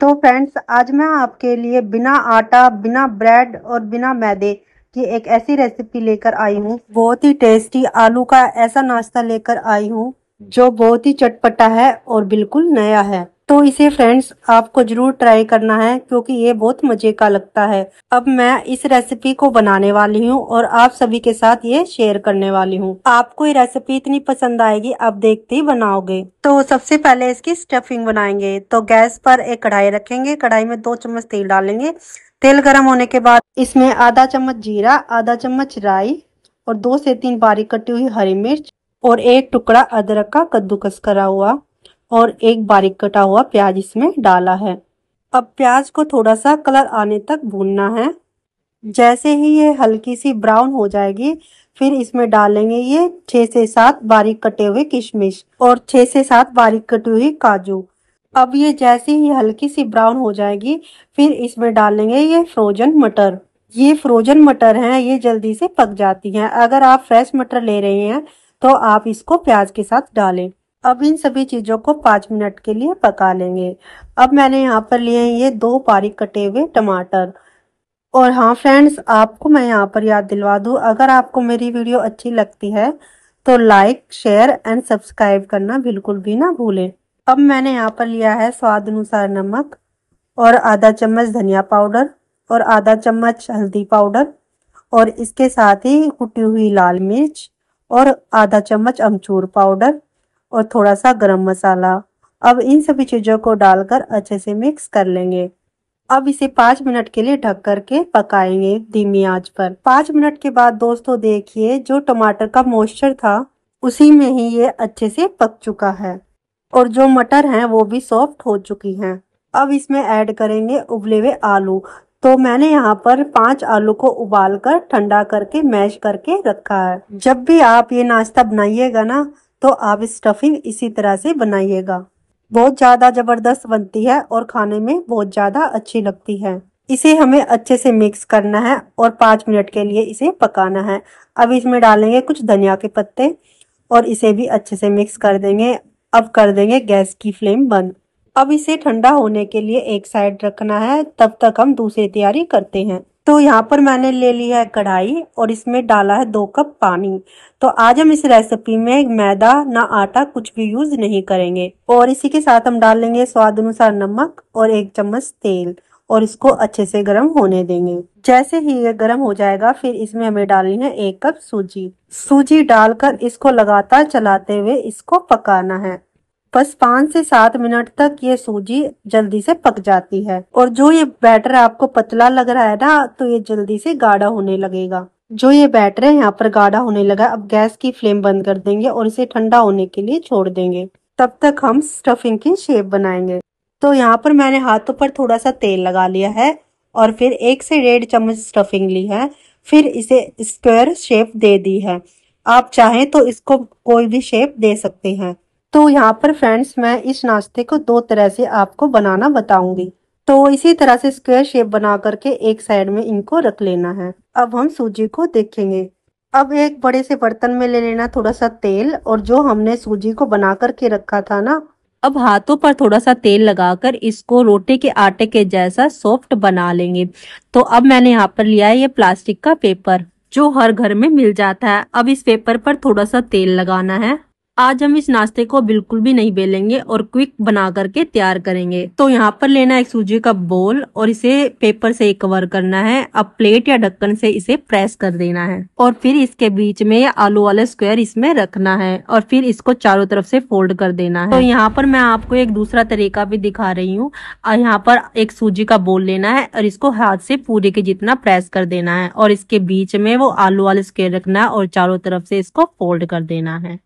तो फ्रेंड्स आज मैं आपके लिए बिना आटा बिना ब्रेड और बिना मैदे की एक ऐसी रेसिपी लेकर आई हूँ बहुत ही टेस्टी आलू का ऐसा नाश्ता लेकर आई हूँ जो बहुत ही चटपटा है और बिल्कुल नया है तो इसे फ्रेंड्स आपको जरूर ट्राई करना है क्योंकि ये बहुत मज़े का लगता है अब मैं इस रेसिपी को बनाने वाली हूँ और आप सभी के साथ ये शेयर करने वाली हूँ आपको ये रेसिपी इतनी पसंद आएगी आप देखते ही बनाओगे तो सबसे पहले इसकी स्टफिंग बनाएंगे तो गैस पर एक कढ़ाई रखेंगे कढ़ाई में दो चम्मच तेल डालेंगे तेल गर्म होने के बाद इसमें आधा चम्मच जीरा आधा चम्मच राई और दो से तीन बारीक कटी हुई हरी मिर्च और एक टुकड़ा अदरक का कद्दूकस करा हुआ और एक बारीक कटा हुआ प्याज इसमें डाला है अब प्याज को थोड़ा सा कलर आने तक भूनना है जैसे ही ये हल्की सी ब्राउन हो जाएगी फिर इसमें डालेंगे ये छह से सात बारीक कटे हुए किशमिश और छह से सात बारीक कटी हुई काजू अब ये जैसे ही हल्की सी ब्राउन हो जाएगी फिर इसमें डालेंगे ये फ्रोजन मटर ये फ्रोजन मटर हैं ये जल्दी से पक जाती हैं अगर आप फ्रेश मटर ले रहे हैं तो आप इसको प्याज के साथ डालें अब इन सभी चीज़ों को पाँच मिनट के लिए पका लेंगे अब मैंने यहाँ पर लिए हैं ये दो बारीक कटे हुए टमाटर और हाँ फ्रेंड्स आपको मैं यहाँ पर याद दिलवा दूँ अगर आपको मेरी वीडियो अच्छी लगती है तो लाइक शेयर एंड सब्सक्राइब करना बिल्कुल भी ना भूलें अब मैंने यहाँ पर लिया है स्वाद अनुसार नमक और आधा चम्मच धनिया पाउडर और आधा चम्मच हल्दी पाउडर और इसके साथ ही कुटी हुई लाल मिर्च और आधा चम्मच अमचूर पाउडर और थोड़ा सा गरम मसाला अब इन सभी चीज़ों को डालकर अच्छे से मिक्स कर लेंगे अब इसे पाँच मिनट के लिए ढक करके पकाएंगे धीमी आंच पर पाँच मिनट के बाद दोस्तों देखिए जो टमाटर का मॉइस्चर था उसी में ही ये अच्छे से पक चुका है और जो मटर है वो भी सॉफ्ट हो चुकी है अब इसमें ऐड करेंगे उबले हुए आलू तो मैंने यहाँ पर पांच आलू को उबाल कर ठंडा करके मैश करके रखा है जब भी आप ये नाश्ता बनाइएगा ना तो आप स्टफिंग इसी तरह से बनाइएगा बहुत ज़्यादा ज़बरदस्त बनती है और खाने में बहुत ज़्यादा अच्छी लगती है इसे हमें अच्छे से मिक्स करना है और पाँच मिनट के लिए इसे पकाना है अब इसमें डालेंगे कुछ धनिया के पत्ते और इसे भी अच्छे से मिक्स कर देंगे अब कर देंगे गैस की फ्लेम बंद अब इसे ठंडा होने के लिए एक साइड रखना है तब तक हम दूसरी तैयारी करते हैं तो यहाँ पर मैंने ले ली है कढ़ाई और इसमें डाला है दो कप पानी तो आज हम इस रेसिपी में मैदा ना आटा कुछ भी यूज नहीं करेंगे और इसी के साथ हम डाल लेंगे स्वाद अनुसार नमक और एक चम्मच तेल और इसको अच्छे से गर्म होने देंगे जैसे ही ये गर्म हो जाएगा फिर इसमें हमें डालनी है एक कप सूजी सूजी डालकर इसको लगातार चलाते हुए इसको पकाना है बस पाँच से सात मिनट तक ये सूजी जल्दी से पक जाती है और जो ये बैटर आपको पतला लग रहा है ना तो ये जल्दी से गाढ़ा होने लगेगा जो ये बैटर है यहाँ पर गाढ़ा होने लगा अब गैस की फ्लेम बंद कर देंगे और इसे ठंडा होने के लिए छोड़ देंगे तब तक हम स्टफिंग की शेप बनाएंगे तो यहाँ पर मैंने हाथों पर थोड़ा सा तेल लगा लिया है और फिर एक से डेढ़ चम्मच स्टफिंग ली है फिर इसे स्क्वायर शेप दे दी है आप चाहें तो इसको कोई भी शेप दे सकते हैं तो यहाँ पर फ्रेंड्स मैं इस नाश्ते को दो तरह से आपको बनाना बताऊंगी तो इसी तरह से स्क्वायर शेप बना करके एक साइड में इनको रख लेना है अब हम सूजी को देखेंगे अब एक बड़े से बर्तन में ले लेना थोड़ा सा तेल और जो हमने सूजी को बना करके रखा था ना अब हाथों पर थोड़ा सा तेल लगाकर इसको रोटी के आटे के जैसा सॉफ्ट बना लेंगे तो अब मैंने यहाँ पर लिया है ये प्लास्टिक का पेपर जो हर घर में मिल जाता है अब इस पेपर पर थोड़ा सा तेल लगाना है आज हम इस नाश्ते को बिल्कुल भी नहीं बेलेंगे और क्विक बना करके तैयार करेंगे तो यहाँ पर लेना है एक सूजी का बोल और इसे पेपर से कवर करना है अब प्लेट या ढक्कन से इसे प्रेस कर देना है और फिर इसके बीच में आलू वाले स्क्वायर इसमें रखना है और फिर इसको चारों तरफ से फोल्ड कर देना है तो यहाँ पर मैं आपको एक दूसरा तरीका भी दिखा रही हूँ यहाँ पर एक सूजी का बोल लेना है और इसको हाथ से पूरे के जितना प्रेस कर देना है और इसके बीच में वो आलू वाले स्क्वायर रखना है और चारों तरफ से इसको फोल्ड कर देना है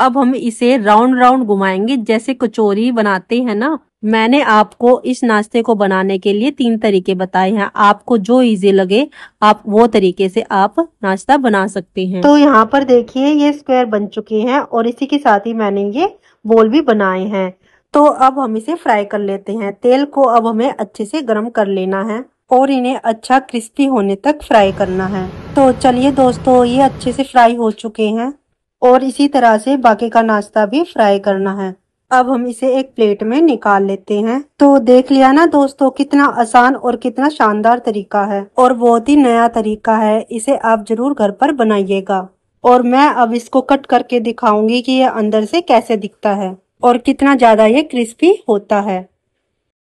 अब हम इसे राउंड राउंड घुमाएंगे जैसे कचोरी बनाते हैं ना मैंने आपको इस नाश्ते को बनाने के लिए तीन तरीके बताए हैं आपको जो इजी लगे आप वो तरीके से आप नाश्ता बना सकते हैं तो यहाँ पर देखिए ये स्क्वायर बन चुके हैं और इसी के साथ ही मैंने ये बोल भी बनाए हैं तो अब हम इसे फ्राई कर लेते हैं तेल को अब हमें अच्छे से गर्म कर लेना है और इन्हें अच्छा क्रिस्पी होने तक फ्राई करना है तो चलिए दोस्तों ये अच्छे से फ्राई हो चुके हैं और इसी तरह से बाकी का नाश्ता भी फ्राई करना है अब हम इसे एक प्लेट में निकाल लेते हैं तो देख लिया ना दोस्तों कितना आसान और कितना शानदार तरीका है और बहुत ही नया तरीका है इसे आप जरूर घर पर बनाइएगा और मैं अब इसको कट करके दिखाऊंगी कि ये अंदर से कैसे दिखता है और कितना ज्यादा ये क्रिस्पी होता है